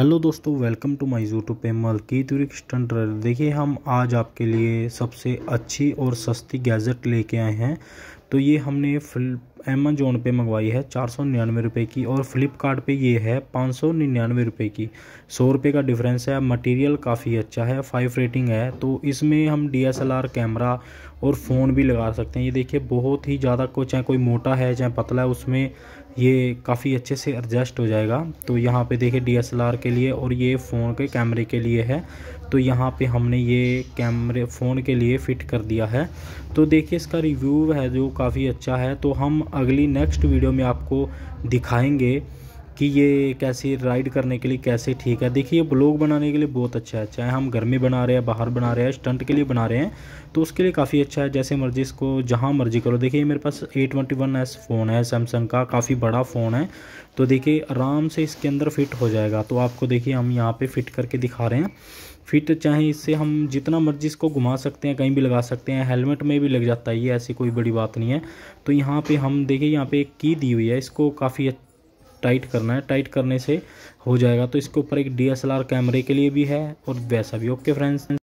hello दोस्तों welcome to my YouTube पे की रिक्स्टन स्टंट देखिए हम आज आपके लिए सबसे अच्छी और सस्ती गैजेट लेके आए हैं तो ये हमने फिल अमेजोन पे मंगवाई है चार सौ निन्यानवे रुपये की और फ्लिपकार्ट पे ये है पाँच सौ निन्यानवे रुपये की सौ रुपये का डिफरेंस है मटेरियल काफ़ी अच्छा है फाइव रेटिंग है तो इसमें हम डीएसएलआर कैमरा और फ़ोन भी लगा सकते हैं ये देखिए बहुत ही ज़्यादा को चाहे कोई मोटा है चाहे पतला है उसमें ये काफ़ी अच्छे से एडजस्ट हो जाएगा तो यहाँ पे देखिए डीएसएलआर के लिए और ये फ़ोन के कैमरे के लिए है तो यहाँ पे हमने ये कैमरे फ़ोन के लिए फ़िट कर दिया है तो देखिए इसका रिव्यू है जो काफ़ी अच्छा है तो हम अगली नेक्स्ट वीडियो में आपको दिखाएंगे कि ये कैसे राइड करने के लिए कैसे ठीक है देखिए ये ब्लॉग बनाने के लिए बहुत अच्छा है चाहे अच्छा हम घर में बना रहे हैं बाहर बना रहे हैं स्टंट के लिए बना रहे हैं तो उसके लिए काफ़ी अच्छा है जैसे मर्जी इसको जहाँ मर्जी करो देखिए मेरे पास A twenty one S phone है सैमसंग का काफ़ी बड़ा फ़ोन है तो देखिए आराम से इसके अंदर फिट हो जाएगा तो आपको देखिए हम यहाँ पर फिट करके दिखा रहे हैं फिट चाहे इससे हम जितना मर्जी इसको घुमा सकते हैं कहीं भी लगा सकते हैं हेलमेट में भी लग जाता है ये ऐसी कोई बड़ी बात नहीं है तो यहाँ पे हम देखिए यहाँ पे एक की दी हुई है इसको काफ़ी टाइट करना है टाइट करने से हो जाएगा तो इसके ऊपर एक डी कैमरे के लिए भी है और वैसा भी ओके फ्रेंड्स